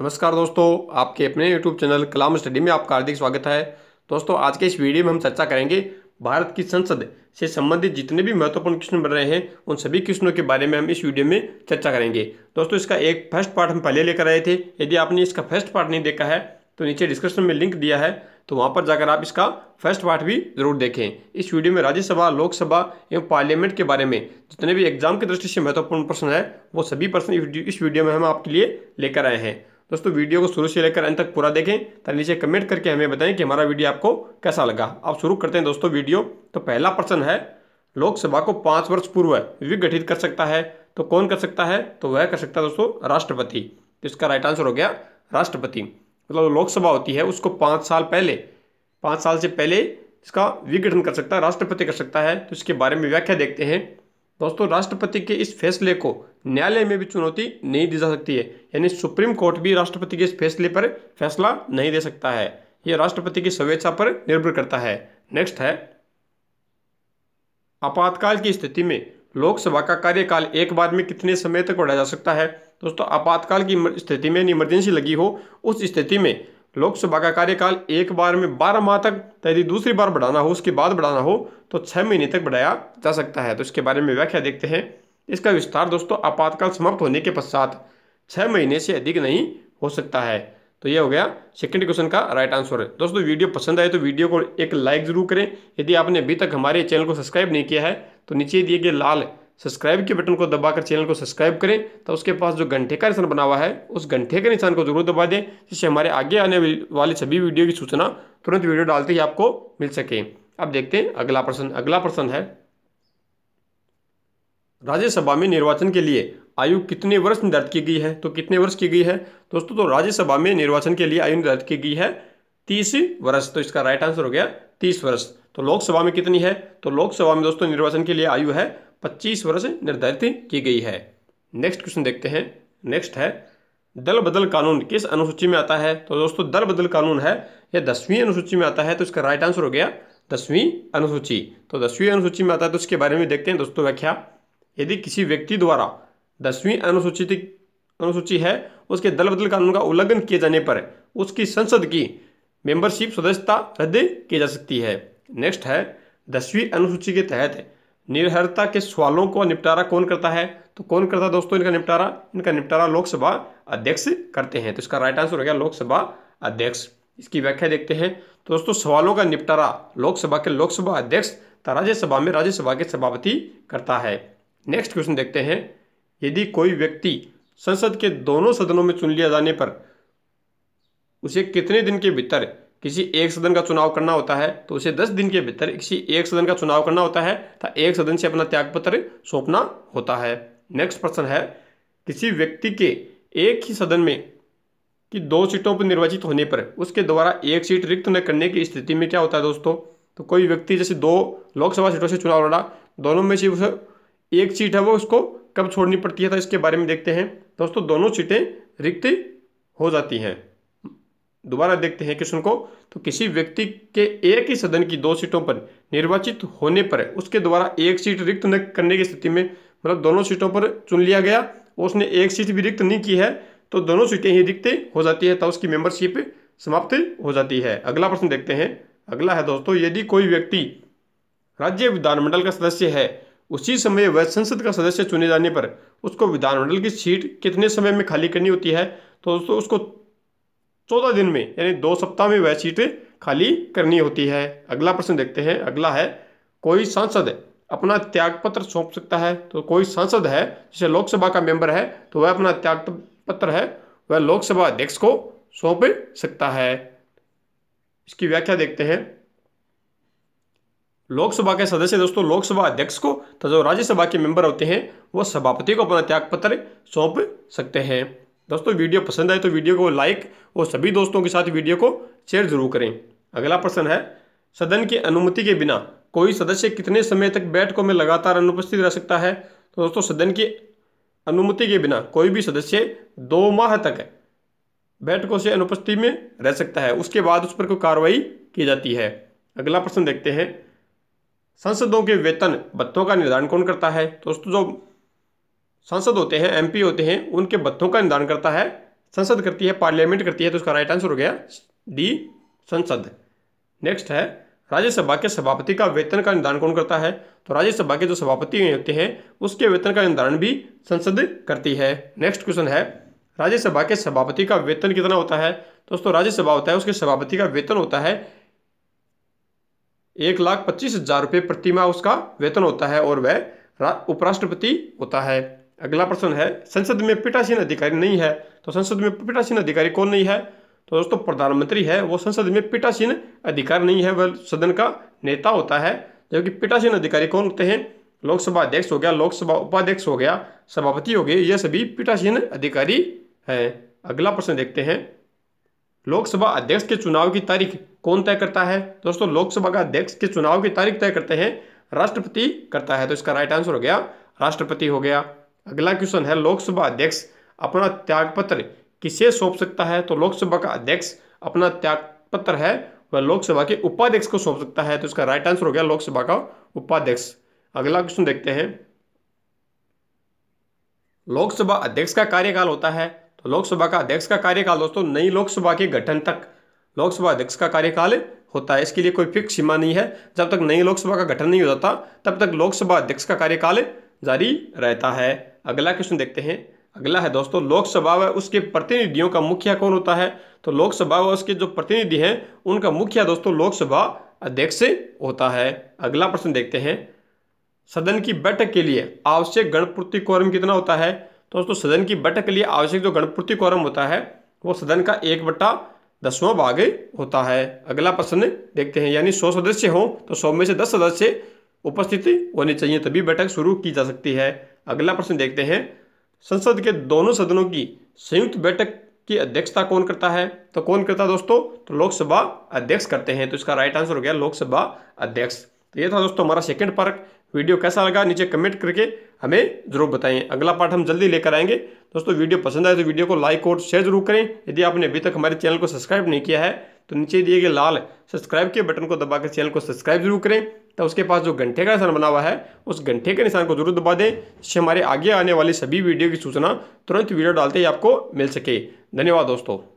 नमस्कार दोस्तों आपके अपने YouTube चैनल कलाम स्टडी में आपका हार्दिक स्वागत है दोस्तों आज के इस वीडियो में हम चर्चा करेंगे भारत की संसद से संबंधित जितने भी महत्वपूर्ण क्वेश्चन बन रहे हैं उन सभी क्वेश्चनों के बारे में हम इस वीडियो में चर्चा करेंगे दोस्तों इसका एक फर्स्ट पार्ट हम पहले लेकर आए थे यदि आपने इसका फर्स्ट पार्ट नहीं देखा है तो नीचे डिस्क्रिप्शन में लिंक दिया है तो वहाँ पर जाकर आप इसका फर्स्ट पार्ट भी जरूर देखें इस वीडियो में राज्यसभा लोकसभा एवं पार्लियामेंट के बारे में जितने भी एग्जाम की दृष्टि से महत्वपूर्ण प्रश्न है वो सभी प्रश्न इस वीडियो में हम आपके लिए लेकर आए हैं दोस्तों वीडियो को शुरू से लेकर अंत तक पूरा देखें तो नीचे कमेंट करके हमें बताएं कि हमारा वीडियो आपको कैसा लगा आप शुरू करते हैं दोस्तों वीडियो तो पहला प्रश्न है लोकसभा को पाँच वर्ष पूर्व विघटित गठित कर सकता है तो कौन कर सकता है तो वह कर सकता है दोस्तों राष्ट्रपति तो इसका राइट आंसर हो गया राष्ट्रपति मतलब लोकसभा होती है उसको पाँच साल पहले पाँच साल से पहले इसका विघटन कर सकता है राष्ट्रपति कर सकता है तो इसके बारे में व्याख्या देखते हैं दोस्तों राष्ट्रपति के इस फैसले को न्यायालय में भी चुनौती नहीं दी जा सकती है यानी सुप्रीम कोर्ट भी राष्ट्रपति के इस फैसले पर फैसला नहीं दे सकता है यह राष्ट्रपति की स्वेच्छा पर निर्भर करता है नेक्स्ट है आपातकाल की स्थिति में लोकसभा का कार्यकाल एक बार में कितने समय तक बढ़ाया जा सकता है दोस्तों आपातकाल की स्थिति में इमरजेंसी लगी हो उस स्थिति में लोकसभा का कार्यकाल एक बार में बारह माह तक यदि दूसरी बार बढ़ाना हो उसके बाद बढ़ाना हो तो छः महीने तक बढ़ाया जा सकता है तो इसके बारे में व्याख्या देखते हैं इसका विस्तार दोस्तों आपातकाल समाप्त होने के पश्चात छः महीने से अधिक नहीं हो सकता है तो ये हो गया सेकंड क्वेश्चन का राइट आंसर है दोस्तों वीडियो पसंद आए तो वीडियो को एक लाइक ज़रूर करें यदि आपने अभी तक हमारे चैनल को सब्सक्राइब नहीं किया है तो नीचे दिए गए लाल सब्सक्राइब के बटन को दबाकर चैनल को सब्सक्राइब करें तो उसके पास जो घंटे का निशान बना हुआ है उस घंटे के निशान को जरूर दबा दें जिससे हमारे आगे आने वाले सभी वीडियो की सूचना तुरंत वीडियो डालते ही आपको मिल सके अब देखते हैं अगला प्रश्न अगला प्रश्न है राज्यसभा में निर्वाचन के लिए आयु कितने वर्ष निर्धारित की गई है तो कितने वर्ष की गई है दोस्तों तो राज्यसभा में निर्वाचन के लिए आयु निर्धारित की गई है तीस वर्ष तो इसका राइट आंसर हो गया तीस वर्ष तो लोकसभा में कितनी है तो लोकसभा में दोस्तों निर्वाचन के लिए आयु है पच्चीस वर्ष निर्धारित की गई है नेक्स्ट क्वेश्चन देखते हैं नेक्स्ट है दल बदल कानून किस अनुसूची में आता है तो दोस्तों दल बदल कानून है यह दसवीं अनुसूची में आता है तो इसका राइट आंसर हो गया दसवीं अनुसूची तो दसवीं अनुसूची में आता है तो इसके बारे में देखते हैं दोस्तों व्याख्या यदि किसी व्यक्ति द्वारा दसवीं अनुसूचित अनुसूची है उसके दल बदल कानून का उल्लंघन किए जाने पर उसकी संसद की मेंबरशिप सदस्यता रद्द की जा सकती है नेक्स्ट है दसवीं अनुसूची के तहत निर्हरता के सवालों का निपटारा कौन करता है तो कौन करता है दोस्तों इनका निपटारा इनका निपटारा लोकसभा अध्यक्ष करते हैं तो इसका राइट आंसर हो गया लोकसभा अध्यक्ष इसकी व्याख्या देखते हैं तो दोस्तों सवालों का निपटारा लोकसभा के लोकसभा अध्यक्ष तथा राज्यसभा में राज्यसभा के सभापति करता है नेक्स्ट क्वेश्चन देखते हैं यदि कोई व्यक्ति संसद के दोनों सदनों में चुन लिया जाने पर उसे कितने दिन के भीतर किसी एक सदन का चुनाव करना होता है तो उसे दस दिन के भीतर किसी एक सदन का चुनाव करना होता है तथा एक सदन से अपना त्यागपत्र सौंपना होता है नेक्स्ट प्रश्न है किसी व्यक्ति के एक ही सदन में कि दो सीटों पर निर्वाचित होने पर उसके द्वारा एक सीट रिक्त न करने की स्थिति में क्या होता है दोस्तों तो कोई व्यक्ति जैसे दो लोकसभा सीटों से चुनाव लड़ा दोनों में से उसे एक सीट है वो उसको कब छोड़नी पड़ती है तो इसके बारे में देखते हैं दोस्तों दोनों सीटें रिक्त हो जाती हैं दोबारा देखते हैं क्वेश्चन को तो किसी व्यक्ति के एक ही सदन की दो सीटों पर निर्वाचित होने पर उसके द्वारा एक सीट रिक्त न करने की स्थिति में मतलब दोनों सीटों पर चुन लिया गया उसने एक सीट भी रिक्त नहीं की है तो दोनों सीटें ही रिक्त हो जाती है तब उसकी मेंबरशिप समाप्त हो जाती है अगला प्रश्न देखते हैं अगला है दोस्तों यदि कोई व्यक्ति राज्य विधानमंडल का सदस्य है उसी समय वह संसद का सदस्य चुने जाने पर उसको विधानमंडल की सीट कितने समय में खाली करनी होती है तो दोस्तों उसको चौदह दिन में यानी दो सप्ताह में वह सीट खाली करनी होती है अगला प्रश्न देखते हैं अगला है कोई सांसद अपना त्यागपत्र सौंप सकता है तो कोई सांसद है जिसे लोकसभा का मेंबर है तो वह अपना त्याग पत्र है वह लोकसभा अध्यक्ष को सौंप सकता है इसकी व्याख्या देखते हैं लोकसभा के सदस्य दोस्तों लोकसभा अध्यक्ष को तथा जो राज्यसभा के मेंबर होते हैं वो सभापति को अपना त्यागपत्र सौंप सकते हैं दोस्तों वीडियो पसंद आए तो वीडियो को लाइक और सभी दोस्तों के साथ वीडियो को शेयर जरूर करें अगला प्रश्न है सदन की अनुमति के बिना कोई सदस्य कितने समय तक बैठकों में लगातार अनुपस्थित रह सकता है तो दोस्तों सदन की अनुमति के बिना कोई भी सदस्य दो माह तक बैठकों से अनुपस्थिति में रह सकता है उसके बाद उस पर कोई कार्रवाई की जाती है अगला प्रश्न देखते हैं संसदों के वेतन भत्तों का निर्धारण कौन करता है तो दोस्तों जो सांसद होते हैं एमपी होते हैं उनके भत्तों का निर्धारण करता है संसद करती है पार्लियामेंट करती है तो उसका राइट आंसर हो गया डी संसद नेक्स्ट है राज्यसभा के सभापति का वेतन का निर्धारण कौन करता है तो राज्यसभा के जो सभापति होते हैं उसके वेतन का निर्धारण भी संसद करती है नेक्स्ट क्वेश्चन है राज्यसभा के सभापति का वेतन कितना होता है तो दोस्तों राज्यसभा होता है उसके सभापति का वेतन होता है एक लाख पच्चीस हजार रुपये प्रतिमा उसका वेतन होता है और वह उपराष्ट्रपति होता है अगला प्रश्न है संसद में पीठासीन अधिकारी नहीं है तो संसद में पीठासीन अधिकारी कौन नहीं है तो दोस्तों प्रधानमंत्री है वो संसद में पीठासीन अधिकार नहीं है वह सदन का नेता होता है जबकि पीठासीन अधिकारी कौन होते हैं लोकसभा अध्यक्ष हो गया लोकसभा उपाध्यक्ष हो गया सभापति हो गए ये सभी पीठासीन अधिकारी है अगला प्रश्न देखते हैं लोकसभा अध्यक्ष के चुनाव की तारीख कौन तय करता है दोस्तों लोकसभा का अध्यक्ष के चुनाव की तारीख तय करते हैं राष्ट्रपति करता है तो इसका राइट आंसर हो गया राष्ट्रपति हो गया अगला क्वेश्चन है लोकसभा अध्यक्ष अपना त्यागपत्र किसे सौंप सकता है तो लोकसभा का अध्यक्ष अपना त्यागपत्र है वह लोकसभा के उपाध्यक्ष को सौंप सकता है तो इसका राइट आंसर हो गया लोकसभा का उपाध्यक्ष अगला क्वेश्चन देखते हैं लोकसभा अध्यक्ष का कार्यकाल होता है तो लोकसभा का अध्यक्ष का कार्यकाल दोस्तों नई लोकसभा के गठन तक लोकसभा अध्यक्ष का कार्यकाल होता है इसके लिए कोई फिक्स सीमा नहीं है जब तक नई लोकसभा का गठन नहीं हो जाता तब तक लोकसभा अध्यक्ष का कार्यकाल जारी रहता है अगला क्वेश्चन देखते हैं अगला है दोस्तों लोकसभा व उसके प्रतिनिधियों का मुखिया कौन होता है तो लोकसभा व उसके जो प्रतिनिधि हैं उनका मुखिया दोस्तों लोकसभा अध्यक्ष होता है अगला प्रश्न देखते हैं सदन की बैठक के लिए आवश्यक गणपूर्ति कोरम कितना होता है दोस्तों सदन की बैठक के लिए आवश्यक जो गणपूर्ति कोरम होता है वो सदन का एक बट्टा दसवां भाग होता है अगला प्रश्न देखते हैं यानी सौ सदस्य हों तो सौ में से दस सदस्य उपस्थित होने चाहिए तभी बैठक शुरू की जा सकती है अगला प्रश्न देखते हैं संसद के दोनों सदनों की संयुक्त बैठक की अध्यक्षता कौन करता है तो कौन करता है दोस्तों तो लोकसभा अध्यक्ष करते हैं तो इसका राइट आंसर हो गया लोकसभा अध्यक्ष तो ये था दोस्तों हमारा सेकेंड पार्ट वीडियो कैसा लगा नीचे कमेंट करके हमें जरूर बताएं अगला पार्ट हम जल्दी लेकर आएंगे दोस्तों वीडियो पसंद आए तो वीडियो को लाइक और शेयर जरूर करें यदि आपने अभी तक हमारे चैनल को सब्सक्राइब नहीं किया है तो नीचे दिए गए लाल सब्सक्राइब के बटन को दबाकर चैनल को सब्सक्राइब जरूर करें तो उसके पास जो घंटे का निशान बना हुआ है उस घंटे के निशान को जरूर दबा दें जिससे हमारे आगे आने वाली सभी वीडियो की सूचना तुरंत वीडियो डालते ही आपको मिल सके धन्यवाद दोस्तों